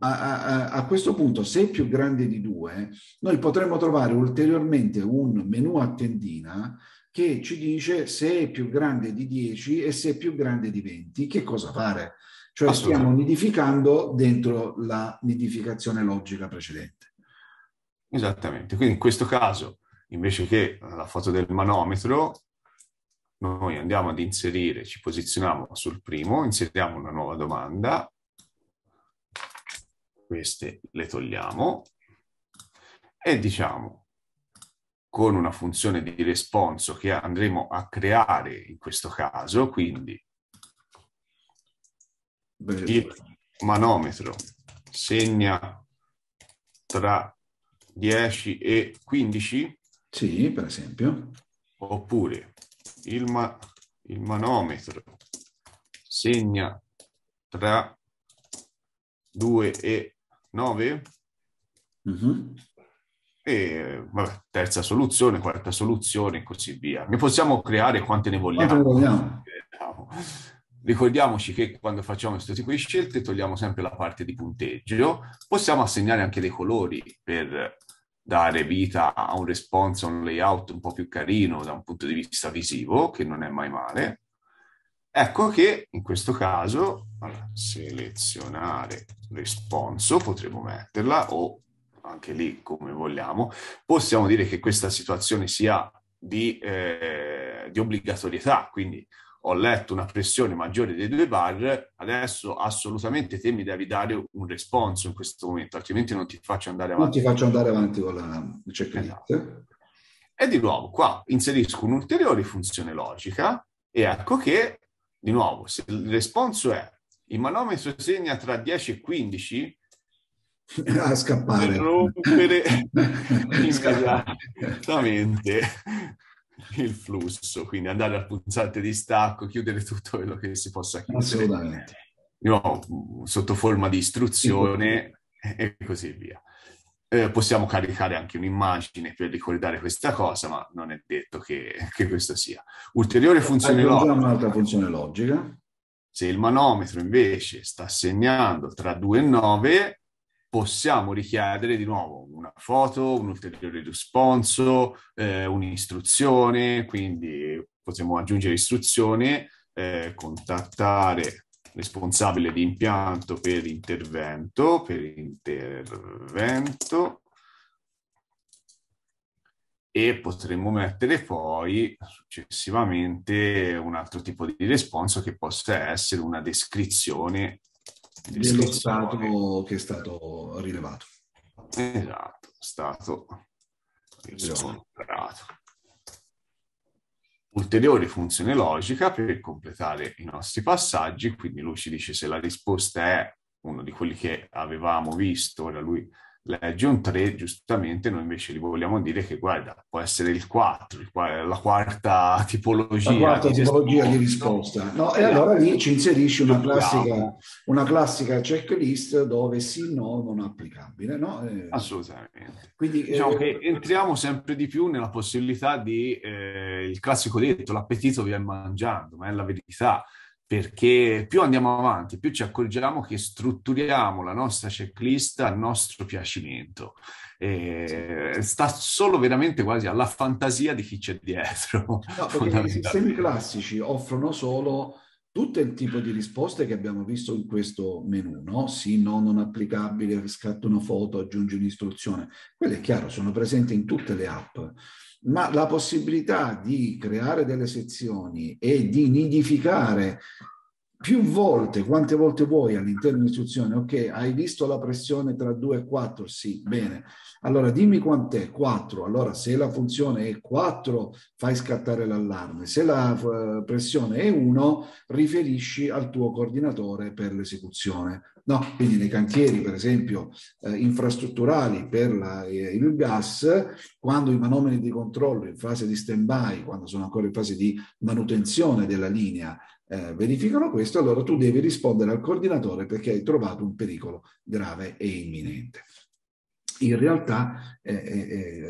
a, a, a, questo punto, se è più grande di due, noi potremmo trovare ulteriormente un menu a tendina che ci dice se è più grande di 10 e se è più grande di 20, che cosa fare. Cioè stiamo nidificando dentro la nidificazione logica precedente. Esattamente, quindi in questo caso, invece che la foto del manometro, noi andiamo ad inserire, ci posizioniamo sul primo, inseriamo una nuova domanda queste le togliamo e diciamo con una funzione di responso che andremo a creare in questo caso, quindi il manometro segna tra 10 e 15? Sì, per esempio. Oppure il, ma il manometro segna tra 2 e 9. Mm-hmm. E vabbè, terza soluzione, quarta soluzione e così via. Ne possiamo creare quante ne vogliamo. vogliamo. Ricordiamoci che quando facciamo questo tipo di scelte togliamo sempre la parte di punteggio. Possiamo assegnare anche dei colori per dare vita a un response, a un layout un po' più carino da un punto di vista visivo, che non è mai male. Ecco che in questo caso allora, selezionare responso, potremmo metterla o anche lì come vogliamo. Possiamo dire che questa situazione sia di, eh, di obbligatorietà, quindi ho letto una pressione maggiore dei due bar, adesso assolutamente te mi devi dare un responso in questo momento, altrimenti non ti faccio andare avanti. Non ti faccio andare avanti con la checklist. Esatto. E di nuovo qua inserisco un'ulteriore funzione logica e ecco che, di nuovo, se il responso è il manometro segna tra 10 e 15 a scappare. Per rompere esattamente il flusso, quindi andare al pulsante di stacco, chiudere tutto quello che si possa chiudere. Assolutamente. No, sotto forma di istruzione e così via. Eh, possiamo caricare anche un'immagine per ricordare questa cosa, ma non è detto che, che questo sia. Ulteriore funzione logica. un'altra funzione logica. Se il manometro invece sta segnando tra 2 e 9, possiamo richiedere di nuovo una foto, un ulteriore risponso, eh, un'istruzione, quindi possiamo aggiungere istruzione, eh, contattare responsabile di impianto per intervento, per intervento e potremmo mettere poi successivamente un altro tipo di responso che possa essere una descrizione, descrizione. dello stato che è stato rilevato. Esatto, stato esatto. riscontrato. Ulteriore funzione logica per completare i nostri passaggi, quindi lui ci dice se la risposta è uno di quelli che avevamo visto, ora lui legge un 3, giustamente noi invece gli vogliamo dire che guarda, può essere il 4, il 4 la quarta tipologia, la quarta di, tipologia di, risposta. No, e allora lì ci inserisce una classica, una classica checklist dove sì, no, non applicabile. No? Eh, Assolutamente. Quindi, eh, diciamo eh, entriamo sempre di più nella possibilità di, eh, il classico detto, l'appetito viene mangiando, ma è la verità perché più andiamo avanti, più ci accorgiamo che strutturiamo la nostra checklist al nostro piacimento. E sta solo veramente quasi alla fantasia di chi c'è dietro. No, i sistemi classici offrono solo tutto il tipo di risposte che abbiamo visto in questo menu, no? Sì, no, non applicabile, scatta una foto, aggiungi un'istruzione. Quello è chiaro, sono presenti in tutte le app ma la possibilità di creare delle sezioni e di nidificare più volte, quante volte vuoi all'interno dell'istruzione, ok, hai visto la pressione tra 2 e 4? Sì, bene. Allora dimmi quant'è? 4. Allora se la funzione è 4 fai scattare l'allarme, se la eh, pressione è 1 riferisci al tuo coordinatore per l'esecuzione. No, quindi nei cantieri, per esempio, eh, infrastrutturali per la, eh, il gas, quando i manomeni di controllo in fase di stand-by, quando sono ancora in fase di manutenzione della linea, eh, verificano questo, allora tu devi rispondere al coordinatore perché hai trovato un pericolo grave e imminente. In realtà, eh, eh,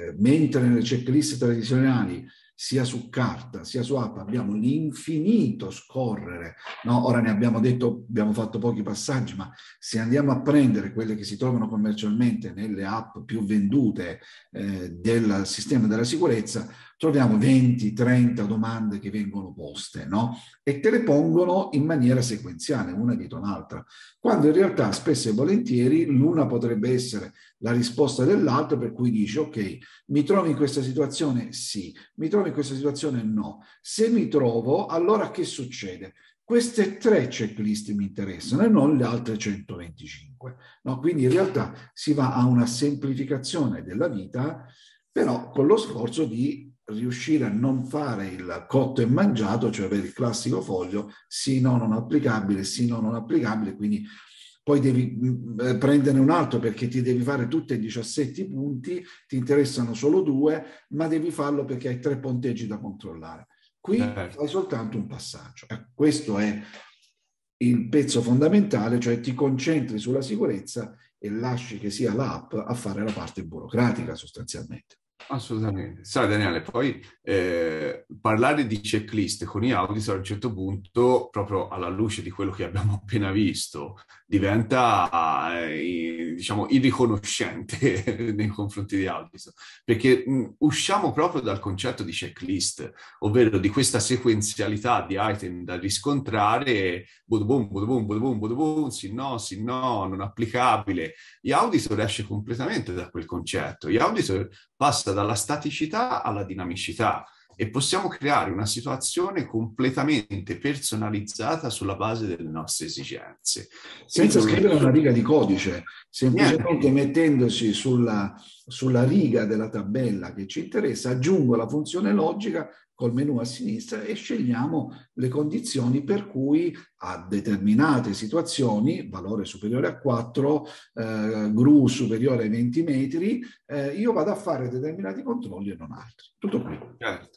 eh, mentre nelle checklist tradizionali sia su carta sia su app abbiamo l'infinito scorrere. No? Ora ne abbiamo detto, abbiamo fatto pochi passaggi, ma se andiamo a prendere quelle che si trovano commercialmente nelle app più vendute eh, del sistema della sicurezza, troviamo 20, 30 domande che vengono poste, no? E te le pongono in maniera sequenziale, una dietro un'altra. quando in realtà spesso e volentieri l'una potrebbe essere la risposta dell'altra, per cui dici, ok, mi trovo in questa situazione? Sì, mi trovo in questa situazione? No. Se mi trovo, allora che succede? Queste tre checklist mi interessano e non le altre 125. No? Quindi in realtà si va a una semplificazione della vita, però con lo sforzo di riuscire a non fare il cotto e mangiato, cioè avere il classico foglio, sì no non applicabile, sì no non applicabile, quindi poi devi mm, eh, prenderne un altro perché ti devi fare tutti e 17 punti, ti interessano solo due, ma devi farlo perché hai tre punteggi da controllare. Qui eh. fai soltanto un passaggio. Eh, questo è il pezzo fondamentale, cioè ti concentri sulla sicurezza e lasci che sia l'app a fare la parte burocratica sostanzialmente. Assolutamente. Sai Daniele, poi eh, parlare di checklist con gli auditor a un certo punto, proprio alla luce di quello che abbiamo appena visto, diventa eh, diciamo irriconoscente nei confronti di auditor, perché mh, mm, usciamo proprio dal concetto di checklist, ovvero di questa sequenzialità di item da riscontrare, bodobum, bodobum, bodobum, bodobum, sì no, sì no, non applicabile. Gli auditor esce completamente da quel concetto. Gli auditor passa dalla staticità alla dinamicità e possiamo creare una situazione completamente personalizzata sulla base delle nostre esigenze. Senza Se scrivere una riga di codice, semplicemente niente. mettendoci sulla, sulla riga della tabella che ci interessa, aggiungo la funzione logica col menu a sinistra e scegliamo le condizioni per cui a determinate situazioni, valore superiore a 4, eh, gru superiore ai 20 metri, eh, io vado a fare determinati controlli e non altri. Tutto qui. Certo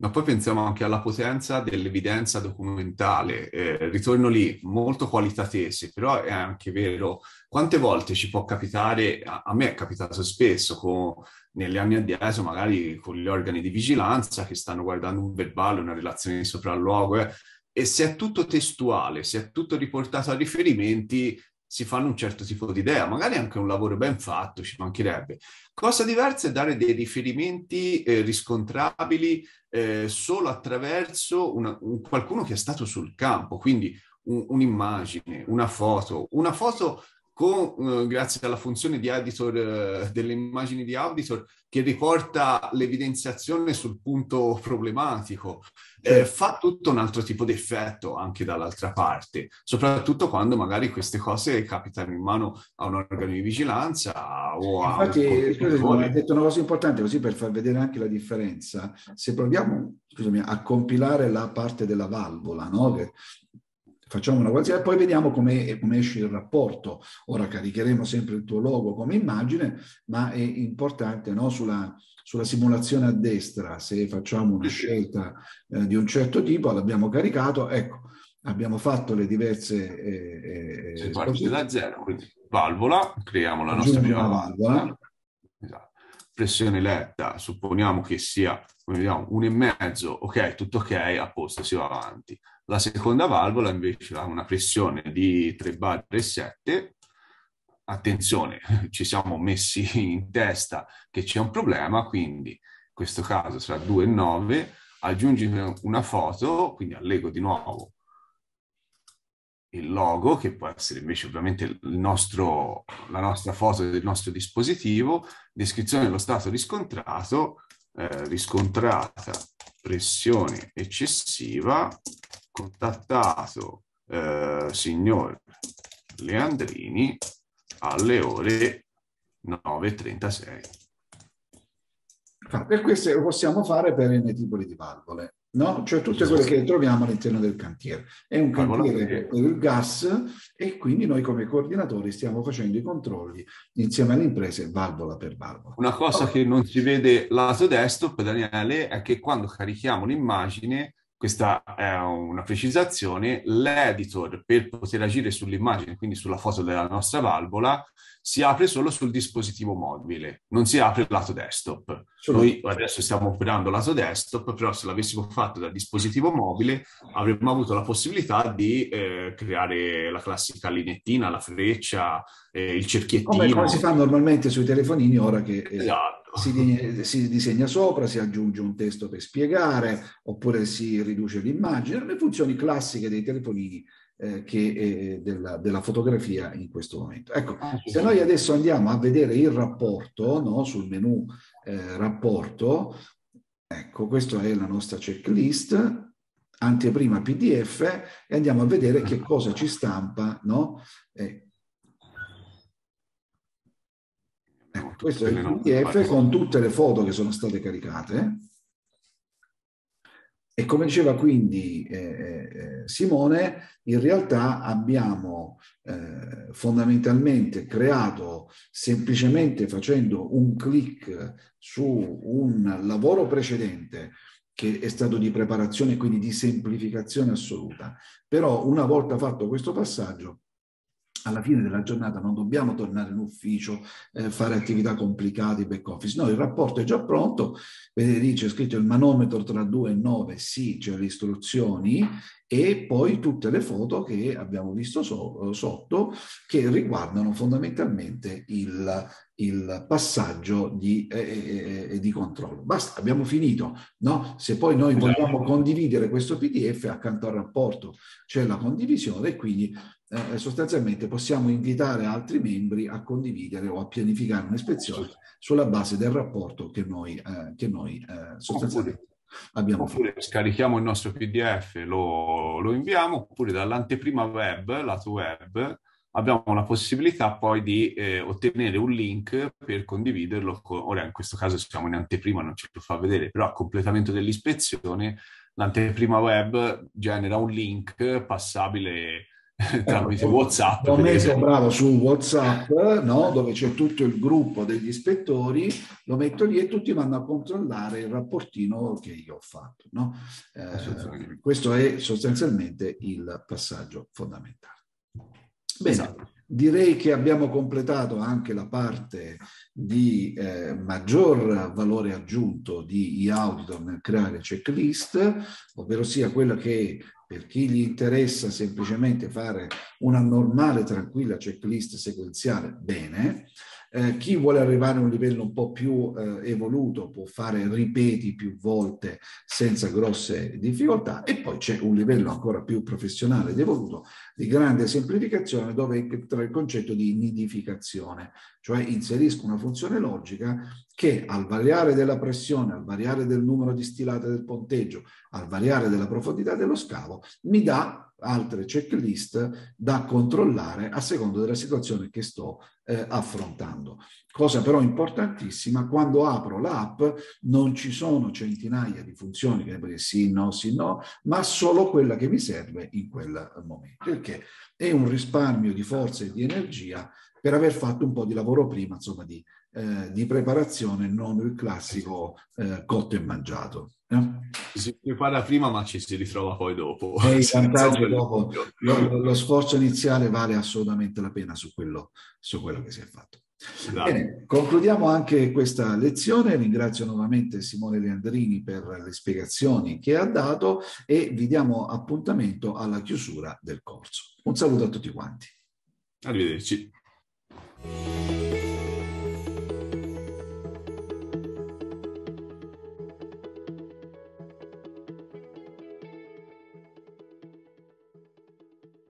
ma poi pensiamo anche alla potenza dell'evidenza documentale. Eh, ritorno lì, molto qualità tesi, però è anche vero, quante volte ci può capitare, a, a me è capitato spesso con, negli anni addietro, magari con gli organi di vigilanza che stanno guardando un verbale, una relazione di sopralluogo, eh, e se è tutto testuale, se è tutto riportato a riferimenti, si fanno un certo tipo di idea, magari anche un lavoro ben fatto, ci mancherebbe. Cosa diversa è dare dei riferimenti eh, riscontrabili eh, solo attraverso una, qualcuno che è stato sul campo, quindi un, un'immagine, una foto, una foto con, eh, grazie alla funzione di editor eh, delle immagini di Auditor che riporta l'evidenziazione sul punto problematico, eh, fa tutto un altro tipo di effetto anche dall'altra parte, soprattutto quando magari queste cose capitano in mano a un organo di vigilanza o a... Infatti, scusami, hai detto una cosa importante così per far vedere anche la differenza. Se proviamo scusami, a compilare la parte della valvola, no? che facciamo una qualsiasi, e poi vediamo come esce il rapporto. Ora caricheremo sempre il tuo logo come immagine, ma è importante no? sulla, sulla, simulazione a destra, se facciamo una scelta eh, di un certo tipo, l'abbiamo caricato, ecco, abbiamo fatto le diverse... Eh, eh, si eh, parte da zero, quindi valvola, creiamo la nostra prima valvola. Esatto. Pressione letta, supponiamo che sia, come vediamo, un e mezzo, ok, tutto ok, a posto, si va avanti la seconda valvola invece ha una pressione di 3 bar e 7. Attenzione, ci siamo messi in testa che c'è un problema, quindi in questo caso sarà 2 e 9. Aggiungi una foto, quindi allego di nuovo il logo, che può essere invece ovviamente nostro, la nostra foto del nostro dispositivo, descrizione dello stato riscontrato, eh, riscontrata pressione eccessiva, contattato eh, signor Leandrini alle ore 9.36. E ah, questo lo possiamo fare per i tipi di valvole, no? cioè tutte quelle esatto. che troviamo all'interno del cantiere. È un cantiere il gas e quindi noi come coordinatori stiamo facendo i controlli insieme alle imprese valvola per valvola. Una cosa okay. che non si vede lato destro, Daniele, è che quando carichiamo l'immagine questa è una precisazione, l'editor per poter agire sull'immagine, quindi sulla foto della nostra valvola, si apre solo sul dispositivo mobile, non si apre lato desktop. Noi adesso stiamo operando lato desktop, però se l'avessimo fatto dal dispositivo mobile avremmo avuto la possibilità di eh, creare la classica linettina, la freccia, eh, il cerchiettino. Come, come si fa normalmente sui telefonini ora che... Eh, esatto Esatto. si, si, disegna sopra, si aggiunge un testo per spiegare, oppure si riduce l'immagine, le funzioni classiche dei telefonini eh, che, eh, della, della, fotografia in questo momento. Ecco, ah, se noi adesso andiamo a vedere il rapporto, no, sul menu eh, rapporto, ecco, questa è la nostra checklist, anteprima PDF, e andiamo a vedere che ah. cosa ci stampa, no? Eh, Questo è il PDF con tutte le foto che sono state caricate. E come diceva quindi eh, eh, eh Simone, in realtà abbiamo eh, fondamentalmente creato semplicemente facendo un clic su un lavoro precedente che è stato di preparazione, quindi di semplificazione assoluta. Però una volta fatto questo passaggio, alla fine della giornata non dobbiamo tornare in ufficio, eh, fare attività complicate, back office. No, il rapporto è già pronto. Vedete, lì c'è scritto il manometro tra 2 e 9, sì, c'è le istruzioni e poi tutte le foto che abbiamo visto so- sotto che riguardano fondamentalmente il, il passaggio di, eh, eh, eh, eh di, controllo. Basta, abbiamo finito. No? Se poi noi esatto. vogliamo condividere questo PDF accanto al rapporto c'è la condivisione e quindi eh, eh, sostanzialmente possiamo invitare altri membri a condividere o a pianificare un'ispezione sulla base del rapporto che noi, eh, che noi eh, sostanzialmente abbiamo oppure fatto. Scarichiamo il nostro PDF, lo, lo, inviamo, oppure dall'anteprima web, lato web, abbiamo la possibilità poi di eh, ottenere un link per condividerlo. Con, ora in questo caso siamo in anteprima, non ce lo fa vedere, però a completamento dell'ispezione l'anteprima web genera un link passabile tramite eh, WhatsApp. Ho messo bravo su WhatsApp, no? dove c'è tutto il gruppo degli ispettori, lo metto lì e tutti vanno a controllare il rapportino che io ho fatto. No? Eh, questo è sostanzialmente il passaggio fondamentale. Bene. Esatto. Direi che abbiamo completato anche la parte di eh, maggior valore aggiunto di e-auditor nel creare checklist, ovvero sia quella che per chi gli interessa semplicemente fare una normale, tranquilla checklist sequenziale, bene. Eh, chi vuole arrivare a un livello un po' più eh, evoluto può fare ripeti più volte senza grosse difficoltà e poi c'è un livello ancora più professionale ed evoluto di grande semplificazione dove entra il concetto di nidificazione, cioè inserisco una funzione logica che al variare della pressione, al variare del numero di stilate del ponteggio, al variare della profondità dello scavo, mi dà altre checklist da controllare a seconda della situazione che sto eh, affrontando. Cosa però importantissima, quando apro l'app non ci sono centinaia di funzioni che devo dire sì, no, sì, no, ma solo quella che mi serve in quel momento, il che è un risparmio di forza e di energia per aver fatto un po' di lavoro prima, insomma, di eh, di preparazione, non il classico eh, cotto e mangiato. Eh? Si prepara prima ma ci si ritrova poi dopo. E il vantaggio dopo lo, lo, sforzo iniziale vale assolutamente la pena su quello, su quello che si è fatto. Bene, concludiamo anche questa lezione. Ringrazio nuovamente Simone Leandrini per le spiegazioni che ha dato e vi diamo appuntamento alla chiusura del corso. Un saluto a tutti quanti. Arrivederci.